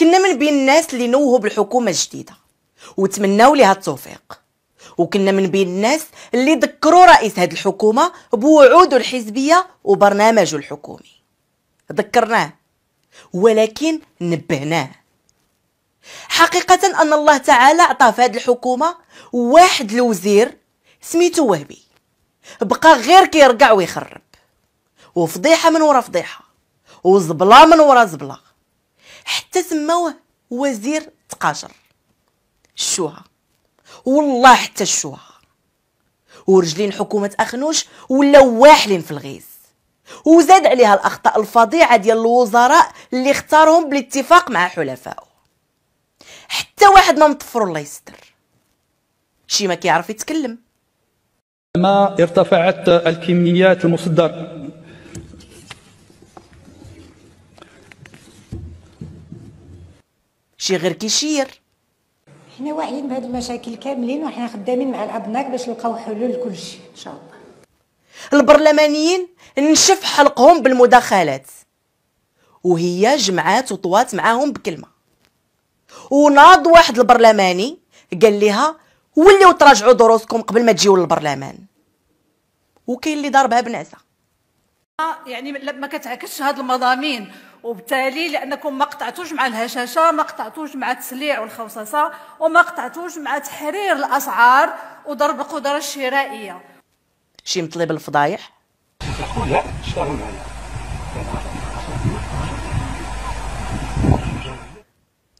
كنا من بين الناس اللي نوهوا بالحكومه الجديده وتمناو لها التوفيق وكنا من بين الناس اللي ذكروا رئيس هذه الحكومه بوعوده الحزبيه وبرنامجه الحكومي ذكرناه ولكن نبهناه حقيقة أن الله تعالى عطى في هذه الحكومة واحد الوزير سميتو وهبي بقى غير كيرقع ويخرب وفضيحة من ورا فضيحة وزبلة من ورا زبلة حتى سموه وزير تقاشر شوها والله حتى الشوها ورجلين حكومة أخنوش ولا واحلين في الغيز وزاد عليها الأخطاء الفظيعة ديال الوزراء اللي اختارهم بالاتفاق مع حلفائه حتى واحد ما مطفر الله يستر شي ما كيعرف يتكلم ما ارتفعت الكميات المصدر شي غير كيشير حنا واعيين بهاد المشاكل كاملين وحنا خدامين مع الابناك باش نلقاو حلول لكلشي ان شاء الله البرلمانيين نشف حلقهم بالمداخلات وهي جمعات وطوات معاهم بكلمه وناض واحد البرلماني قال لها وليو تراجعوا دروسكم قبل ما تجيو للبرلمان وكاين اللي ضربها بنعسه يعني ما كتعكسش هاد المضامين وبالتالي لانكم ما قطعتوش مع الهشاشه ما قطعتوش مع التسليع والخوصصه وما قطعتوش مع تحرير الاسعار وضرب القدره الشرائيه شي مطلب الفضايح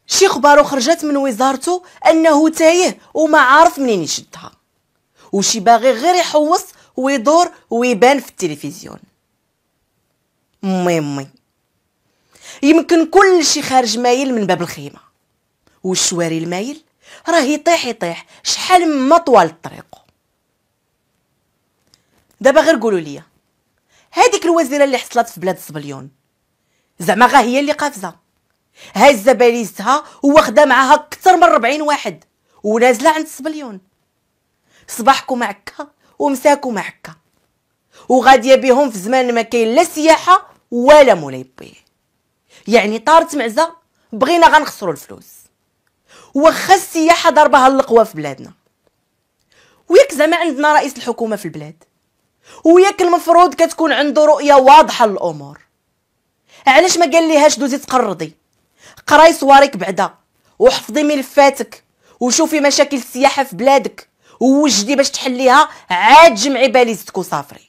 شي خبار خرجت من وزارته انه تايه وما عارف منين يشدها وشي باغي غير يحوص ويدور ويبان في التلفزيون مي مي يمكن كل شي خارج مايل من باب الخيمه والشواري المايل راه يطيح يطيح شحال ما طوال الطريق دابا غير قولوا لي هذيك الوزيره اللي حصلت في بلاد صبليون زعما غا هي اللي قافزه هازه باليزتها واخده معاها اكثر من 40 واحد ونازله عند صبليون صباحكم معكا ومساكم عكا وغاديه بهم في زمان ما كاين لا سياحه ولا مولاي بيه يعني طارت معزه بغينا غنخسروا الفلوس واخا السياحه ضربها القوى في بلادنا وياك زعما عندنا رئيس الحكومه في البلاد وياك المفروض كتكون عنده رؤيه واضحه للامور علاش ما قال ليهاش دوزي تقرضي قراي صواريك بعدا وحفظي ملفاتك وشوفي مشاكل السياحه في بلادك ووجدي باش تحليها عاد جمعي باليزتك وصافري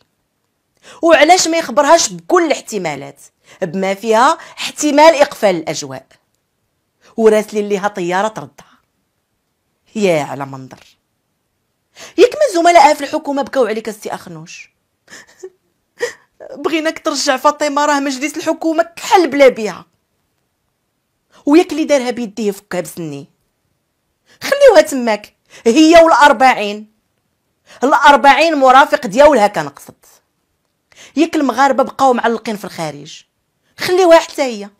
وعلاش ما يخبرهاش بكل الاحتمالات بما فيها احتمال اقفال الاجواء وراسلين ليها طياره تردها يا على منظر ياك من زملائها في الحكومه بكاو عليك السي اخنوش بغيناك ترجع فاطمه راه مجلس الحكومه كحل بلا بيها وياك اللي دارها بيديه فكها بسني خليوها تماك هي والأربعين الأربعين مرافق ديالها كنقصد ياك المغاربه بقاو معلقين في الخارج خليوها حتى هي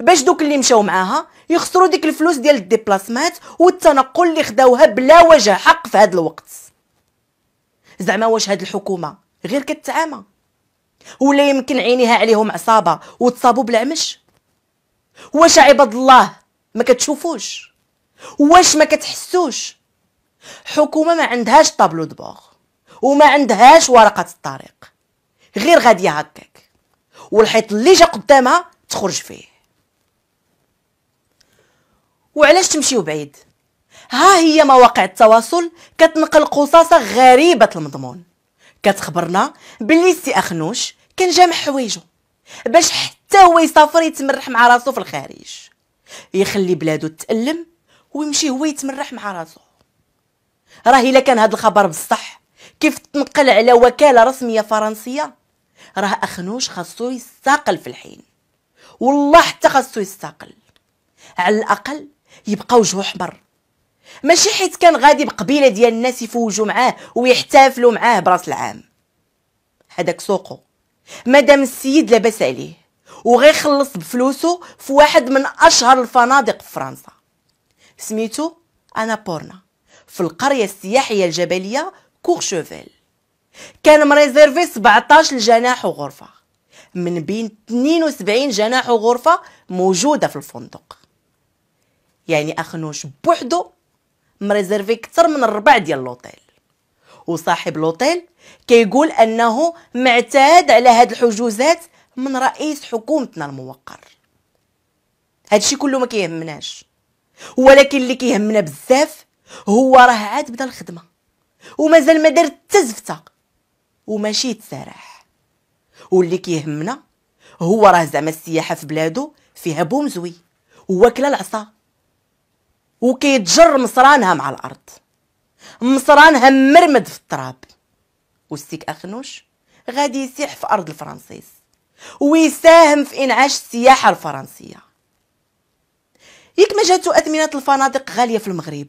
باش دوك اللي مشاو معاها يخسروا ديك الفلوس ديال الديبلاسمات والتنقل اللي خداوها بلا وجه حق في هذا الوقت زعما واش هاد الحكومه غير كتعامى ولا يمكن عينيها عليهم عصابه وتصابوا بالعمش واش عباد الله ما كتشوفوش واش ما كتحسوش حكومه ما عندهاش طابلو دبور وما عندهاش ورقه الطريق غير غاديه هكاك والحيط اللي جا قدامها تخرج فيه وعلاش تمشيو بعيد ها هي مواقع التواصل كتنقل قصاصة غريبة المضمون كتخبرنا بلي السي أخنوش كان جامع حوايجو باش حتى هو يسافر يتمرح مع راسو في الخارج يخلي بلادو تتألم ويمشي هو يتمرح مع راسو راه الا كان هذا الخبر بصح كيف تنقل على وكالة رسمية فرنسية راه اخنوش خاصو يستقل في الحين والله حتى خاصو يستقل على الاقل يبقى وجهه احمر ماشي حيت كان غادي بقبيله ديال الناس يفوجوا معاه ويحتفلوا معاه براس العام هذاك سوقه مادام السيد لاباس عليه وغيخلص بفلوسه في واحد من اشهر الفنادق في فرنسا سميتو بورنا في القريه السياحيه الجبليه كورشوفيل كان مريزيرفي 17 جناح وغرفة من بين 72 جناح وغرفة موجودة في الفندق يعني أخنوش بوحدو مريزيرفي كتر من الربع ديال لوطيل وصاحب لوتيل كيقول أنه معتاد على هاد الحجوزات من رئيس حكومتنا الموقر هادشي كله ما كيهمناش ولكن اللي كيهمنا بزاف هو راه عاد بدا الخدمه ومازال ما دار حتى زفته وماشي تسارح واللي كيهمنا هو راه زعما السياحه في بلادو فيها بومزوي وواكله العصا وكيتجر مصرانها مع الارض مصرانها مرمد في التراب والسيك اخنوش غادي يسيح في ارض الفرنسيس ويساهم في انعاش السياحه الفرنسيه يك ما جاتو اثمنه الفنادق غاليه في المغرب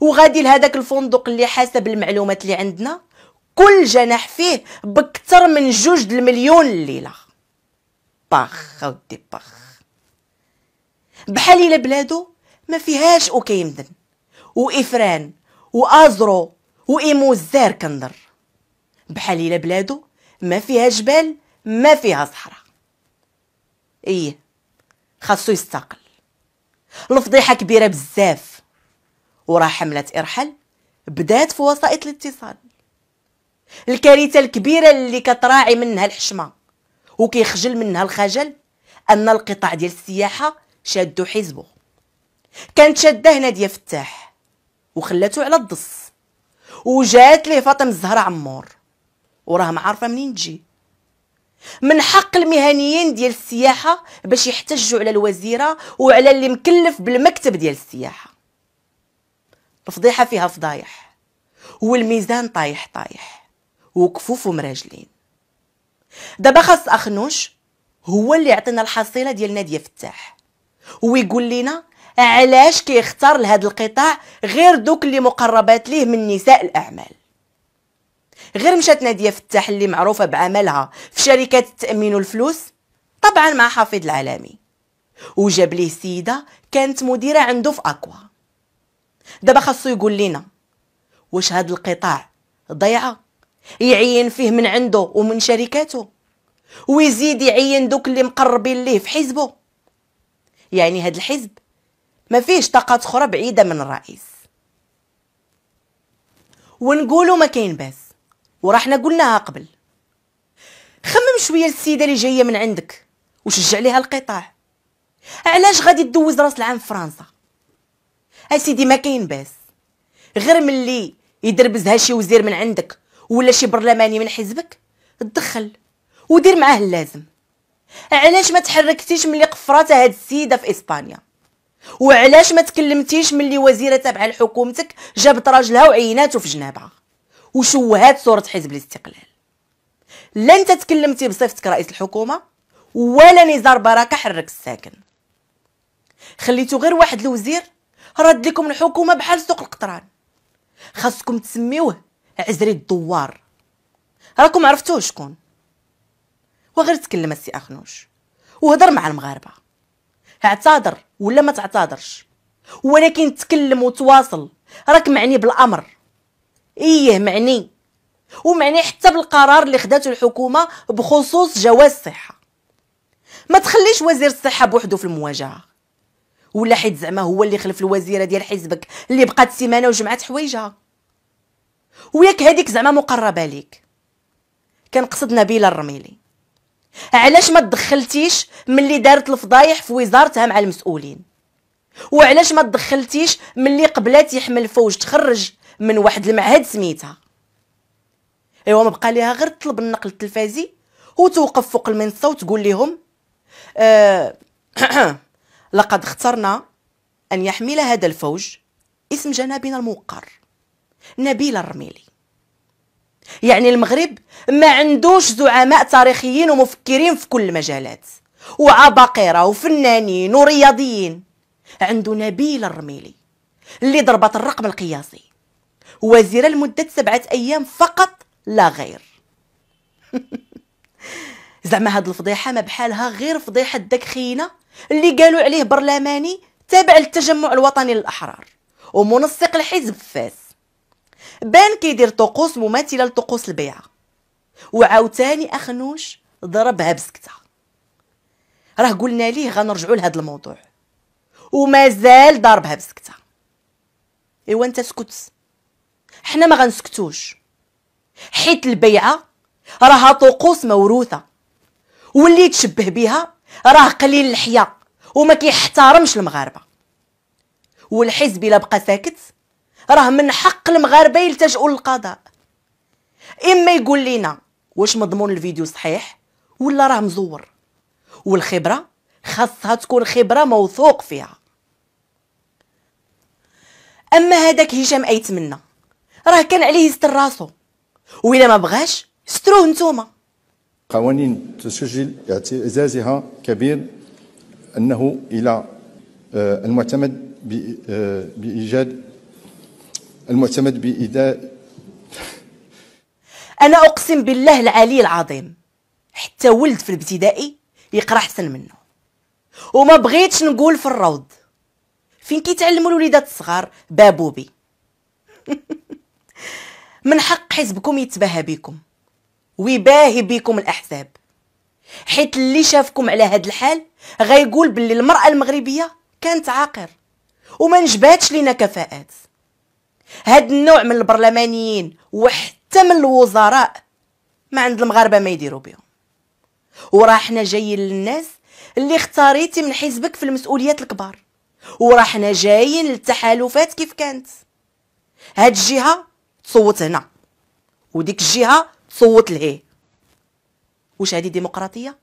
وغادي لهذاك الفندق اللي حسب المعلومات اللي عندنا كل جناح فيه بكتر من جوج المليون الليله باخ اودي باخ بحال الا بلادو ما فيهاش وكيمدن وافران وازرو وايمو الزار كندر بحال الا بلادو ما فيها جبال ما فيها صحراء ايه خاصو يستقل الفضيحه كبيره بزاف وراه حمله ارحل بدات في وسائط الاتصال الكارثه الكبيره اللي كتراعي منها الحشمه وكيخجل منها الخجل ان القطاع ديال السياحه شادو حزبه كانت شاده هنا ديال فتاح وخلاتو على الضص وجات ليه فاطمه الزهراء عمور وراه ما عارفه منين تجي من حق المهنيين ديال السياحه باش يحتجوا على الوزيره وعلى اللي مكلف بالمكتب ديال السياحه الفضيحه فيها فضايح والميزان طايح طايح وكفوفه مراجلين دابا خاص اخنوش هو اللي يعطينا الحصيله ديال نادية فتاح ويقول لنا علاش كيختار لهاد القطاع غير دوك اللي مقربات ليه من نساء الاعمال غير مشات ناديه فتاح اللي معروفه بعملها في شركات التامين والفلوس طبعا مع حفيظ العالمي وجاب ليه سيده كانت مديره عنده في اكوا دابا خاصو يقول لنا واش هاد القطاع ضيعه يعين فيه من عنده ومن شركاته ويزيد يعين دوك اللي مقربين ليه في حزبه يعني هاد الحزب ما فيهش طاقات اخرى بعيده من الرئيس ونقولوا ما كاين باس وراحنا قلناها قبل خمم شويه السيده اللي جايه من عندك وشجع ليها القطاع علاش غادي تدوز راس العام في فرنسا اسيدي ما كاين باس غير ملي يدربزها شي وزير من عندك ولا شي برلماني من حزبك تدخل ودير معاه اللازم علاش ما تحركتيش ملي قفرات هاد السيده في اسبانيا وعلاش ما تكلمتيش ملي وزيره تابعه لحكومتك جابت راجلها وعيناتو في جنابها وشوهات صوره حزب الاستقلال لا انت تكلمتي بصفتك رئيس الحكومه ولا نزار بركه حرك الساكن خليتو غير واحد الوزير رد لكم الحكومه بحال سوق القطران خاصكم تسميوه عزري الدوار راكم عرفتوه شكون وغير تكلم السي اخنوش وهضر مع المغاربه اعتذر ولا ما تعتذرش ولكن تكلم وتواصل راك معني بالامر ايه معني ومعني حتى بالقرار اللي خداته الحكومه بخصوص جواز الصحه ما تخليش وزير الصحه بوحدو في المواجهه ولا حيت زعما هو اللي خلف الوزيره ديال حزبك اللي بقات سيمانه وجمعت حوايجها وياك هذيك زعما مقربه ليك كنقصد نبيله الرميلي علاش ما تدخلتيش ملي دارت الفضايح في وزارتها مع المسؤولين وعلاش ما تدخلتيش ملي قبلات يحمل فوج تخرج من واحد المعهد سميتها ايوا ما بقى ليها غير تطلب النقل التلفازي وتوقف فوق المنصه وتقول لهم آه لقد اخترنا ان يحمل هذا الفوج اسم جنابنا الموقر نبيل الرميلي يعني المغرب ما عندوش زعماء تاريخيين ومفكرين في كل المجالات وعباقرة وفنانين ورياضيين عنده نبيل الرميلي اللي ضربت الرقم القياسي وزير لمدة سبعة أيام فقط لا غير زعما هاد الفضيحة ما بحالها غير فضيحة داك خينا اللي قالوا عليه برلماني تابع للتجمع الوطني للأحرار ومنسق الحزب فاس بان كيدير طقوس مماثله لطقوس البيعه وعاوتاني اخنوش ضربها بسكته راه قلنا ليه غنرجعوا لهاد الموضوع ومازال ضربها بسكته ايوا انت سكت حنا ما غنسكتوش حيت البيعه راها طقوس موروثه واللي يتشبه بها راه قليل الحياه وما كيحترمش المغاربه والحزب الا بقى ساكت راه من حق المغاربه يلتجؤوا للقضاء اما يقول لنا واش مضمون الفيديو صحيح ولا راه مزور والخبره خاصها تكون خبره موثوق فيها اما هذاك هشام ايتمنى راه كان عليه يستر راسو وإلا ما بغاش استروه نتوما قوانين تسجل اعتزازها كبير انه الى آه، المعتمد آه، بايجاد المعتمد بإداء أنا أقسم بالله العلي العظيم حتى ولد في الابتدائي يقرا حسن منه وما بغيتش نقول في الروض فين كيتعلموا الوليدات الصغار بابوبي من حق حزبكم يتباهى بكم ويباهي بكم الاحزاب حيت اللي شافكم على هاد الحال غيقول باللي المراه المغربيه كانت عاقر وما نجباتش لينا كفاءات هاد النوع من البرلمانيين وحتى من الوزراء ما عند المغاربه ما يديروا بهم وراه حنا جايين للناس اللي اختاريتي من حزبك في المسؤوليات الكبار وراه حنا جايين للتحالفات كيف كانت هاد الجهه تصوت هنا وديك الجهه تصوت لهيه واش هادي ديمقراطيه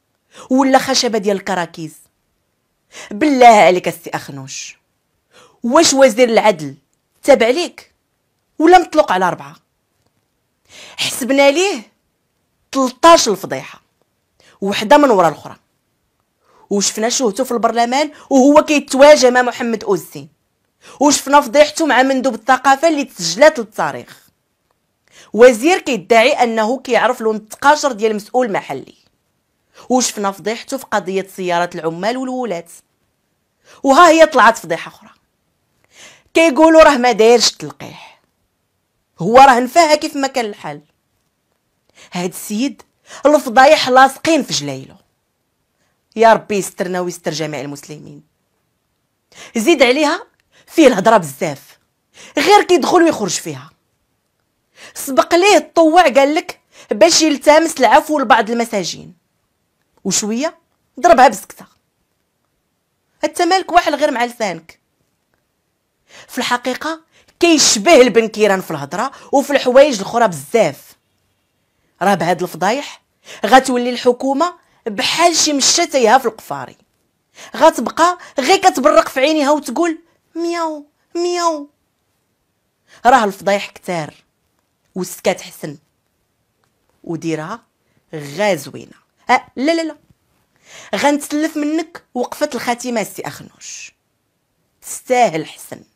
ولا خشبه ديال الكراكيز بالله عليك السي اخنوش واش وزير العدل تابع ليك ولا مطلق على ربعة حسبنا ليه 13 الفضيحة وحدة من ورا الأخرى وشفنا شهته في البرلمان وهو كيتواجه مع محمد أوزين وشفنا فضيحته مع مندوب الثقافة اللي تسجلات للتاريخ وزير كيدعي أنه كيعرف لون التقاشر ديال مسؤول محلي وشفنا فضيحته في قضية سيارات العمال والولات وها هي طلعت فضيحة أخرى كيقولوا راه ما دايرش تلقيح هو راه نفاها كيف ما كان الحال هاد السيد الفضايح لاصقين في جلايلو يا ربي يسترنا ويستر جميع المسلمين زيد عليها فيه الهضره بزاف غير كيدخل ويخرج فيها سبق ليه الطوع قال لك باش يلتمس العفو لبعض المساجين وشويه ضربها بسكته انت مالك واحد غير مع لسانك في الحقيقه كيشبه البنكيران كيران في الهضره وفي الحوايج الاخرى بزاف راه بهاد الفضايح غتولي الحكومه بحال شي مشاتيها في القفاري غتبقى غير كتبرق في عينيها وتقول مياو مياو راه الفضايح كتار وسكات حسن وديرها غا زوينه أه لا لا لا غنتسلف منك وقفه الخاتمه سي اخنوش تستاهل حسن